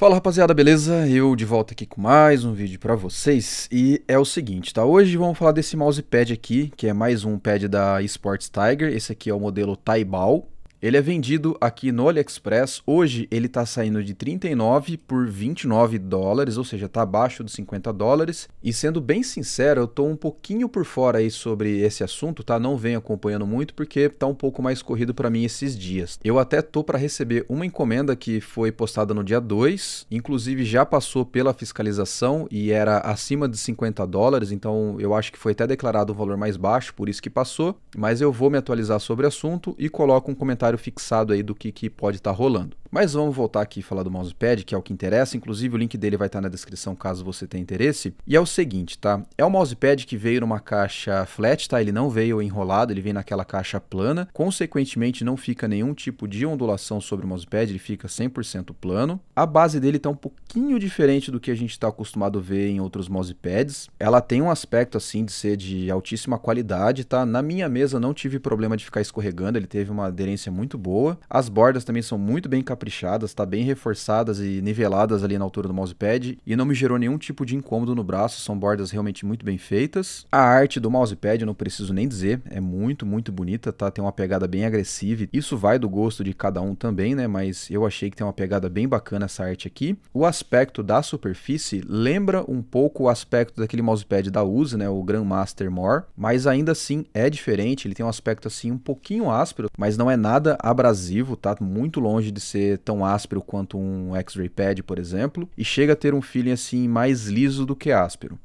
Fala rapaziada, beleza? Eu de volta aqui com mais um vídeo pra vocês e é o seguinte, tá? Hoje vamos falar desse mousepad aqui, que é mais um pad da Sports Tiger, esse aqui é o modelo Taibao, ele é vendido aqui no AliExpress. Hoje ele está saindo de 39 por 29 dólares, ou seja, está abaixo dos 50 dólares. E sendo bem sincero, eu estou um pouquinho por fora aí sobre esse assunto, tá? Não venho acompanhando muito porque está um pouco mais corrido para mim esses dias. Eu até tô para receber uma encomenda que foi postada no dia 2, inclusive já passou pela fiscalização e era acima de 50 dólares, então eu acho que foi até declarado um valor mais baixo, por isso que passou. Mas eu vou me atualizar sobre o assunto e coloco um comentário calendário fixado aí do que, que pode estar tá rolando. Mas vamos voltar aqui e falar do mousepad, que é o que interessa. Inclusive, o link dele vai estar na descrição caso você tenha interesse. E é o seguinte, tá? É um mousepad que veio numa caixa flat, tá? Ele não veio enrolado, ele vem naquela caixa plana. Consequentemente, não fica nenhum tipo de ondulação sobre o mousepad, ele fica 100% plano. A base dele está um pouquinho diferente do que a gente está acostumado a ver em outros mousepads. Ela tem um aspecto, assim, de ser de altíssima qualidade, tá? Na minha mesa não tive problema de ficar escorregando, ele teve uma aderência muito boa. As bordas também são muito bem capturadas caprichadas, tá bem reforçadas e niveladas ali na altura do mousepad e não me gerou nenhum tipo de incômodo no braço, são bordas realmente muito bem feitas. A arte do mousepad eu não preciso nem dizer, é muito, muito bonita, tá? Tem uma pegada bem agressiva. Isso vai do gosto de cada um também, né? Mas eu achei que tem uma pegada bem bacana essa arte aqui. O aspecto da superfície lembra um pouco o aspecto daquele mousepad da use né? O Grandmaster More, mas ainda assim é diferente, ele tem um aspecto assim um pouquinho áspero, mas não é nada abrasivo, tá? Muito longe de ser ser tão áspero quanto um X-Ray Pad, por exemplo, e chega a ter um feeling assim mais liso do que áspero.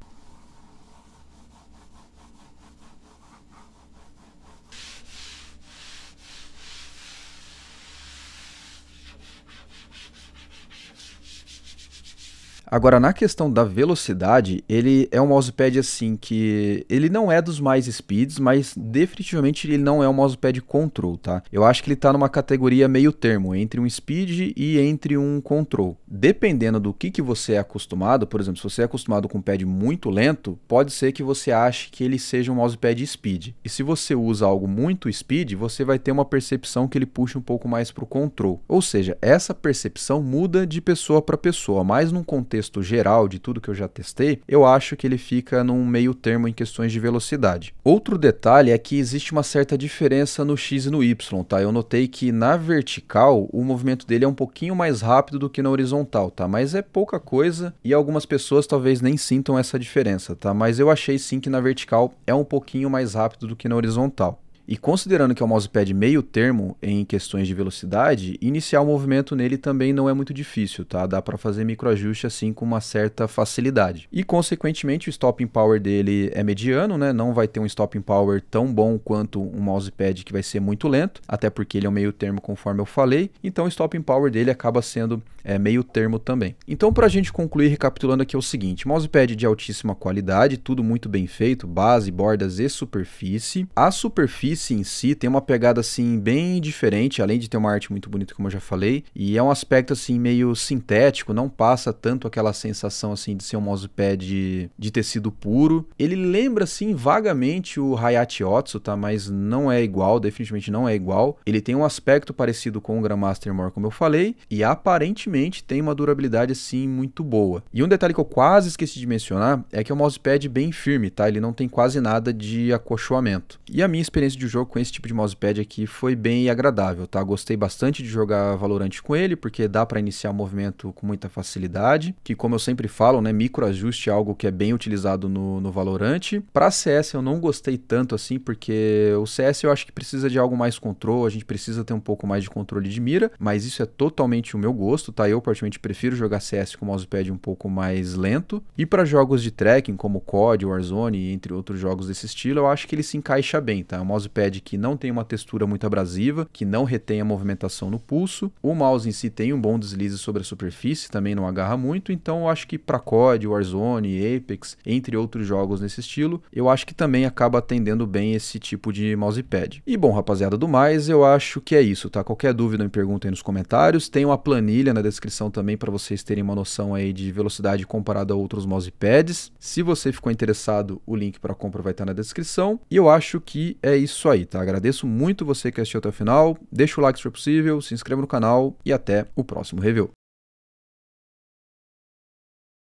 Agora, na questão da velocidade, ele é um mousepad assim que ele não é dos mais speeds, mas definitivamente ele não é um mousepad control, tá? Eu acho que ele tá numa categoria meio termo, entre um speed e entre um control. Dependendo do que, que você é acostumado, por exemplo, se você é acostumado com um pad muito lento, pode ser que você ache que ele seja um mousepad speed. E se você usa algo muito speed, você vai ter uma percepção que ele puxa um pouco mais pro control. Ou seja, essa percepção muda de pessoa para pessoa, mas num contexto contexto geral de tudo que eu já testei, eu acho que ele fica num meio termo em questões de velocidade. Outro detalhe é que existe uma certa diferença no X e no Y, tá? Eu notei que na vertical o movimento dele é um pouquinho mais rápido do que na horizontal, tá? Mas é pouca coisa e algumas pessoas talvez nem sintam essa diferença, tá? Mas eu achei sim que na vertical é um pouquinho mais rápido do que na horizontal. E considerando que é um mousepad meio termo em questões de velocidade, iniciar o movimento nele também não é muito difícil, tá? Dá para fazer microajuste assim com uma certa facilidade. E consequentemente o stopping power dele é mediano, né? Não vai ter um stopping power tão bom quanto um mousepad que vai ser muito lento, até porque ele é um meio termo conforme eu falei. Então o stopping power dele acaba sendo é, meio termo também. Então para a gente concluir recapitulando aqui é o seguinte, mousepad de altíssima qualidade, tudo muito bem feito, base, bordas e superfície. A superfície sim em si tem uma pegada assim bem diferente, além de ter uma arte muito bonita, como eu já falei, e é um aspecto assim meio sintético, não passa tanto aquela sensação assim de ser um mousepad de, de tecido puro. Ele lembra assim vagamente o Hayate Otsu, tá? Mas não é igual, definitivamente não é igual. Ele tem um aspecto parecido com o Grandmaster More, como eu falei, e aparentemente tem uma durabilidade assim muito boa. E um detalhe que eu quase esqueci de mencionar é que é um mousepad bem firme, tá? Ele não tem quase nada de acolchoamento. E a minha experiência de jogo com esse tipo de mousepad aqui foi bem agradável, tá? Gostei bastante de jogar Valorant com ele, porque dá para iniciar o movimento com muita facilidade, que como eu sempre falo, né, microajuste é algo que é bem utilizado no, no Valorant. Para CS eu não gostei tanto assim, porque o CS eu acho que precisa de algo mais controle, a gente precisa ter um pouco mais de controle de mira, mas isso é totalmente o meu gosto, tá? Eu particularmente prefiro jogar CS com o mousepad um pouco mais lento. E para jogos de tracking como COD, Warzone, entre outros jogos desse estilo, eu acho que ele se encaixa bem, tá? O mouse pad que não tem uma textura muito abrasiva, que não retém a movimentação no pulso. O mouse em si tem um bom deslize sobre a superfície, também não agarra muito, então eu acho que para COD, Warzone, Apex, entre outros jogos nesse estilo, eu acho que também acaba atendendo bem esse tipo de mousepad. E bom, rapaziada, do mais, eu acho que é isso, tá? Qualquer dúvida me aí nos comentários. Tem uma planilha na descrição também para vocês terem uma noção aí de velocidade comparada a outros mousepads. Se você ficou interessado, o link para compra vai estar tá na descrição. E eu acho que é isso isso aí, tá? Agradeço muito você que assistiu até o final, deixa o like se for possível, se inscreva no canal e até o próximo review.